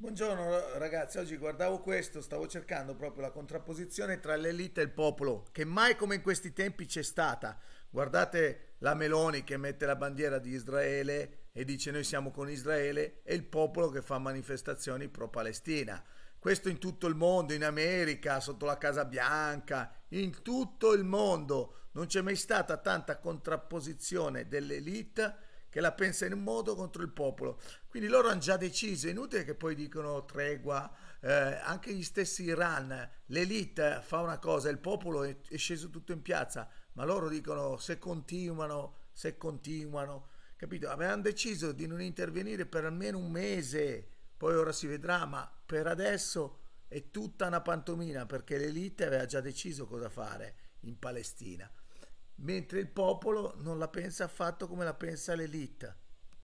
Buongiorno ragazzi, oggi guardavo questo, stavo cercando proprio la contrapposizione tra l'elite e il popolo, che mai come in questi tempi c'è stata. Guardate la Meloni che mette la bandiera di Israele e dice noi siamo con Israele e il popolo che fa manifestazioni pro-Palestina. Questo in tutto il mondo, in America, sotto la Casa Bianca, in tutto il mondo. Non c'è mai stata tanta contrapposizione dell'elite che la pensa in un modo contro il popolo. Quindi loro hanno già deciso, è inutile che poi dicono tregua, eh, anche gli stessi Iran, l'elite fa una cosa, il popolo è, è sceso tutto in piazza, ma loro dicono se continuano, se continuano, capito? Avevano deciso di non intervenire per almeno un mese, poi ora si vedrà, ma per adesso è tutta una pantomima perché l'elite aveva già deciso cosa fare in Palestina mentre il popolo non la pensa affatto come la pensa l'elita.